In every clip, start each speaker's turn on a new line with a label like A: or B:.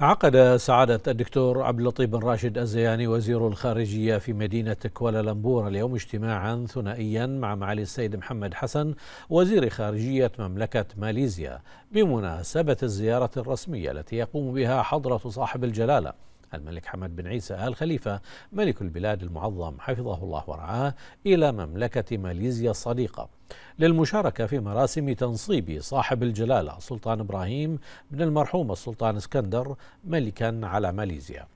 A: عقد سعادة الدكتور عبد اللطيف بن راشد الزياني وزير الخارجية في مدينة كوالالمبور اليوم اجتماعا ثنائيا مع معالي السيد محمد حسن وزير خارجية مملكة ماليزيا بمناسبة الزيارة الرسمية التي يقوم بها حضرة صاحب الجلالة الملك حمد بن عيسى آل خليفة ملك البلاد المعظم حفظه الله ورعاه إلى مملكة ماليزيا الصديقة للمشاركة في مراسم تنصيب صاحب الجلالة سلطان إبراهيم بن المرحوم السلطان اسكندر ملكا على ماليزيا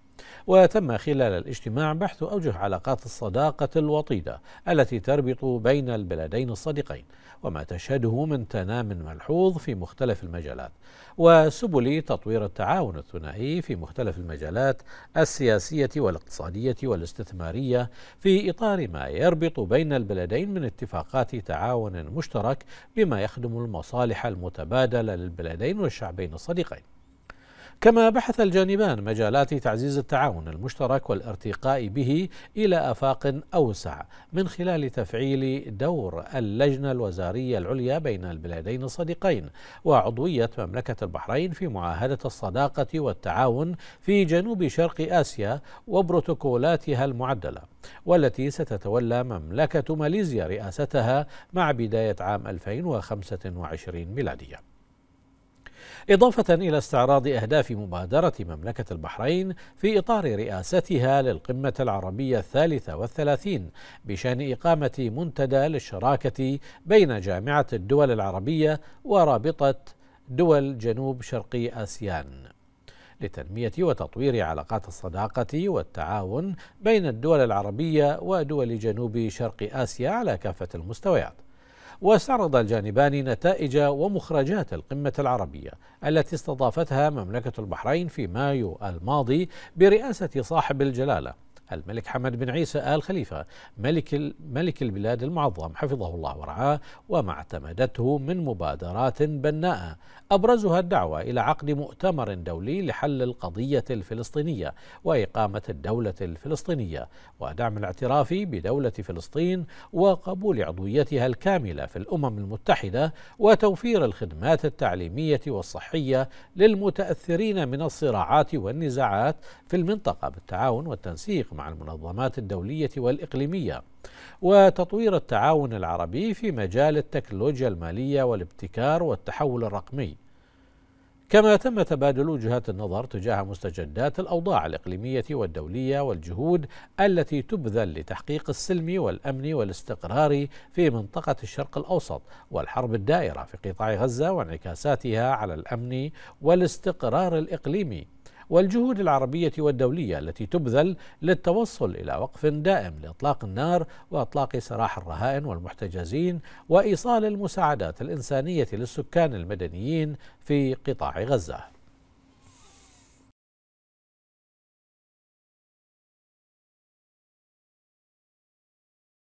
A: وتم خلال الاجتماع بحث أوجه علاقات الصداقة الوطيدة التي تربط بين البلدين الصديقين وما تشهده من تنام ملحوظ في مختلف المجالات وسبل تطوير التعاون الثنائي في مختلف المجالات السياسية والاقتصادية والاستثمارية في إطار ما يربط بين البلدين من اتفاقات تعاون مشترك بما يخدم المصالح المتبادلة للبلدين والشعبين الصديقين كما بحث الجانبان مجالات تعزيز التعاون المشترك والارتقاء به الى افاق اوسع من خلال تفعيل دور اللجنه الوزاريه العليا بين البلادين الصديقين وعضويه مملكه البحرين في معاهده الصداقه والتعاون في جنوب شرق اسيا وبروتوكولاتها المعدله والتي ستتولى مملكه ماليزيا رئاستها مع بدايه عام 2025 ميلاديه إضافة إلى استعراض أهداف مبادرة مملكة البحرين في إطار رئاستها للقمة العربية الثالثة والثلاثين بشأن إقامة منتدى للشراكة بين جامعة الدول العربية ورابطة دول جنوب شرقي آسيان لتنمية وتطوير علاقات الصداقة والتعاون بين الدول العربية ودول جنوب شرق آسيا على كافة المستويات واستعرض الجانبان نتائج ومخرجات القمة العربية التي استضافتها مملكة البحرين في مايو الماضي برئاسة صاحب الجلالة الملك حمد بن عيسى آل خليفة ملك, ملك البلاد المعظم حفظه الله ورعاه وما اعتمدته من مبادرات بناءة أبرزها الدعوة إلى عقد مؤتمر دولي لحل القضية الفلسطينية وإقامة الدولة الفلسطينية ودعم الاعتراف بدولة فلسطين وقبول عضويتها الكاملة في الأمم المتحدة وتوفير الخدمات التعليمية والصحية للمتأثرين من الصراعات والنزاعات في المنطقة بالتعاون والتنسيق مع المنظمات الدولية والإقليمية وتطوير التعاون العربي في مجال التكنولوجيا المالية والابتكار والتحول الرقمي كما تم تبادل وجهات النظر تجاه مستجدات الاوضاع الاقليميه والدوليه والجهود التي تبذل لتحقيق السلم والامن والاستقرار في منطقه الشرق الاوسط والحرب الدائره في قطاع غزه وانعكاساتها على الامن والاستقرار الاقليمي والجهود العربية والدولية التي تبذل للتوصل إلى وقف دائم لإطلاق النار وإطلاق سراح الرهائن والمحتجزين وإيصال المساعدات الإنسانية للسكان المدنيين في قطاع غزة